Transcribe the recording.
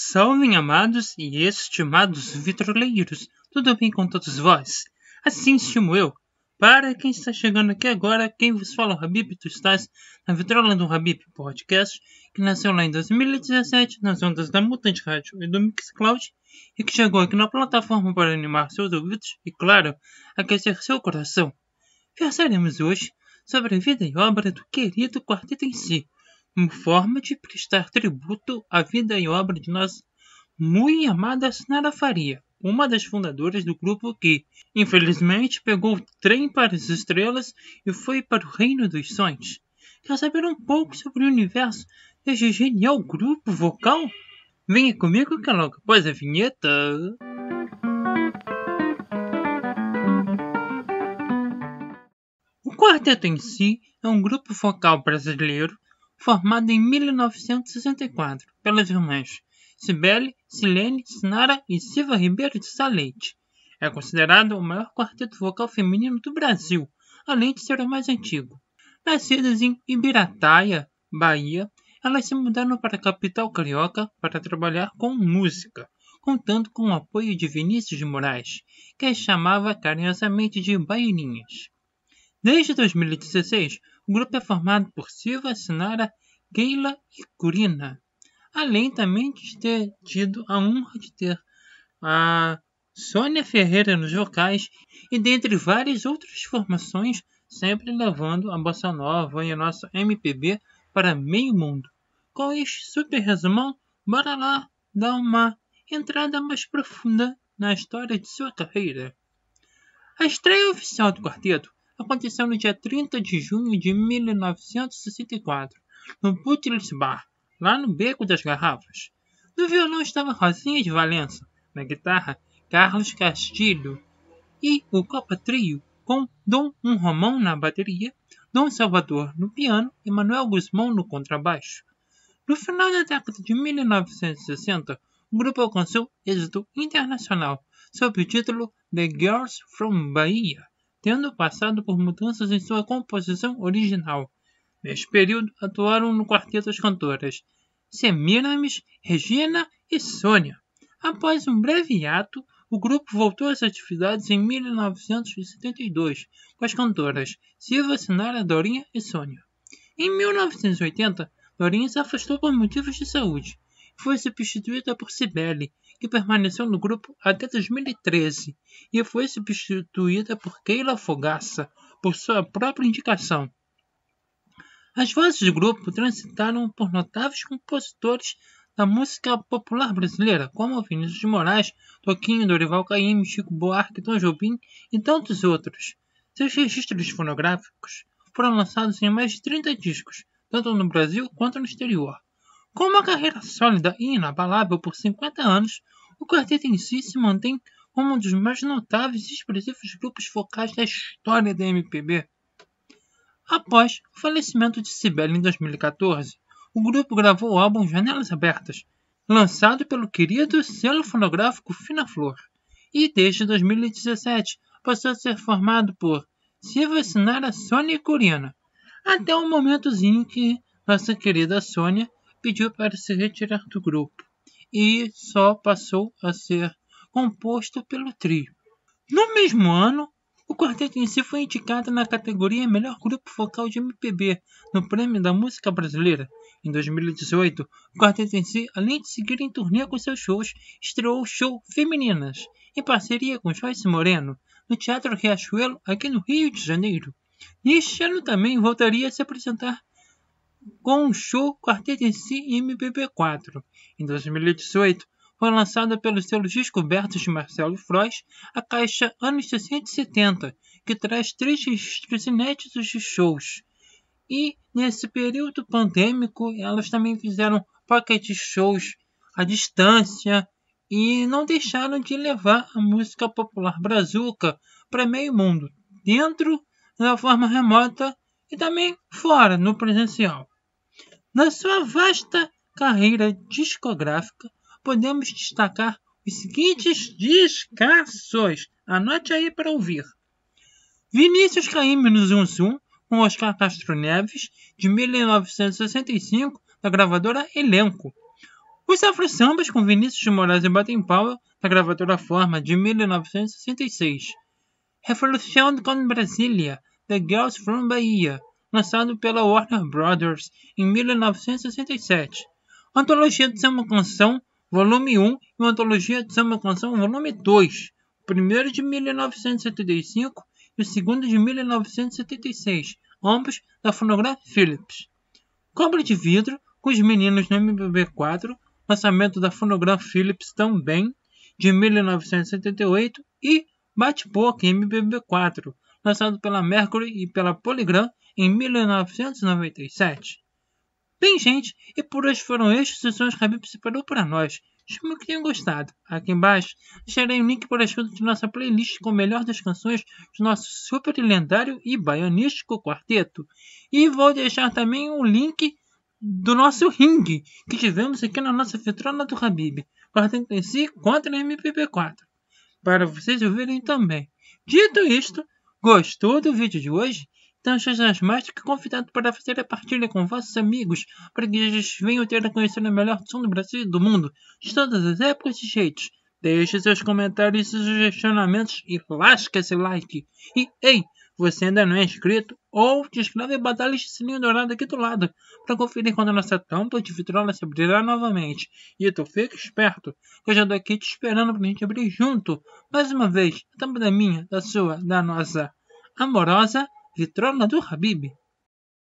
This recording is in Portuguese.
Salve, amados e estimados vitroleiros, tudo bem com todos vós? Assim estimo eu. Para quem está chegando aqui agora, quem vos fala é o tu estás na Vitrola do Rabib Podcast, que nasceu lá em 2017 nas ondas da Mutante Rádio e do Mixcloud, e que chegou aqui na plataforma para animar seus ouvidos e, claro, aquecer seu coração. Versaremos hoje sobre a vida e obra do querido quarteto em si, como forma de prestar tributo à vida e obra de nossa muito amada Senhora Faria, uma das fundadoras do grupo que, infelizmente, pegou o trem para as estrelas e foi para o reino dos sonhos. Quer saber um pouco sobre o universo deste genial grupo vocal? Venha comigo que logo após a vinheta. O quarteto em si é um grupo vocal brasileiro formada em 1964 pelas irmãs Cibele, Silene, Sinara e Silva Ribeiro de Salete. É considerado o maior quarteto vocal feminino do Brasil, além de ser o mais antigo. Nascidas em Ibirataia, Bahia, elas se mudaram para a capital carioca para trabalhar com música, contando com o apoio de Vinícius de Moraes, que as chamava carinhosamente de baianinhas. Desde 2016, o grupo é formado por Silva, Sinara, Keila e Curina. Além também de ter tido a honra de ter a Sônia Ferreira nos vocais e dentre várias outras formações, sempre levando a bossa nova e a nossa MPB para meio mundo. Com este super resumão, bora lá dar uma entrada mais profunda na história de sua carreira. A estreia oficial do quarteto aconteceu no dia 30 de junho de 1964, no Butlis Bar, lá no Beco das Garrafas. No violão estava Rosinha de Valença, na guitarra Carlos Castilho e o Copa Trio com Dom Um Romão na bateria, Dom Salvador no piano e Manuel Guzmão no contrabaixo. No final da década de 1960, o grupo alcançou êxito internacional sob o título The Girls from Bahia tendo passado por mudanças em sua composição original. Neste período, atuaram no quarteto as cantoras Semiramis, Regina e Sônia. Após um breve ato, o grupo voltou às atividades em 1972 com as cantoras Silva, Sinara, Dorinha e Sônia. Em 1980, Dorinha se afastou por motivos de saúde, foi substituída por Cibele, que permaneceu no grupo até 2013 e foi substituída por Keila Fogaça por sua própria indicação. As vozes do grupo transitaram por notáveis compositores da música popular brasileira, como Vinícius de Moraes, Toquinho, Dorival Caymmi, Chico Buarque, Tom Jobim e tantos outros. Seus registros fonográficos foram lançados em mais de 30 discos, tanto no Brasil quanto no exterior. Com uma carreira sólida e inabalável por 50 anos, o quarteto em si se mantém como um dos mais notáveis e expressivos grupos focais da história da MPB. Após o falecimento de Sibeli em 2014, o grupo gravou o álbum Janelas Abertas, lançado pelo querido selo fonográfico Fina Flor, e desde 2017 passou a ser formado por Silva Sinara, Sônia e Corina, até o um momentozinho que nossa querida Sônia pediu para se retirar do grupo e só passou a ser composto pelo trio. No mesmo ano, o quarteto em si foi indicado na categoria Melhor Grupo Vocal de MPB no Prêmio da Música Brasileira. Em 2018, o quarteto em si, além de seguir em turnê com seus shows, estreou o show Femininas, em parceria com Joyce Moreno, no Teatro Riachuelo, aqui no Rio de Janeiro. Neste ano também voltaria a se apresentar show Quarteto em Si mpp 4 Em 2018, foi lançada pelos selos Descobertos de Marcelo Frois a caixa Anos 670, que traz três registros inéditos de shows. E, nesse período pandêmico, elas também fizeram pocket shows à distância e não deixaram de levar a música popular brazuca para meio mundo, dentro da forma remota e também fora, no presencial. Na sua vasta carreira discográfica, podemos destacar os seguintes descassos. Anote aí para ouvir. Vinícius Caíme no Zoom Zoom, com Oscar Castro Neves, de 1965, da gravadora Elenco. Os Afro Sambas, com Vinícius de Moraes e Batem Powell, da gravadora Forma, de 1966. Revolução com Brasília, The Girls from Bahia, lançado pela Warner Brothers em 1967. Antologia de Samba Canção, volume 1 e Antologia de Samba Canção, volume 2, o primeiro de 1975 e o segundo de 1976, ambos da Fonograph Philips. Cobra de Vidro, com os meninos no MBB4, lançamento da Fonograph Philips também, de 1978, e Bate-Boca MBB4, lançado pela Mercury e pela Polygram em 1997? Bem, gente, e por hoje foram estes os sons que Habib separou para nós. Espero que tenham gostado. Aqui embaixo deixarei um link para a escuta de nossa playlist com o melhor das canções do nosso super lendário e baianístico quarteto. E vou deixar também um link do nosso ringue que tivemos aqui na nossa vitrona do Habib, quarteto em si contra MPP4, para vocês ouvirem também. Dito isto, gostou do vídeo de hoje? Então sejas mais que convidado para fazer a partilha com vossos amigos, para que eles venham ter a conhecer a melhor som do Brasil e do mundo, de todas as épocas e jeitos. Deixe seus comentários e sugestionamentos e lasque esse like. E, ei, você ainda não é inscrito? Ou te inscreve e batalha de sininho dourado aqui do lado, para conferir quando a nossa tampa de vitrola se abrirá novamente. E tu fica esperto, que eu já estou aqui te esperando para a gente abrir junto. Mais uma vez, a tampa da minha, da sua, da nossa amorosa دو حبيبي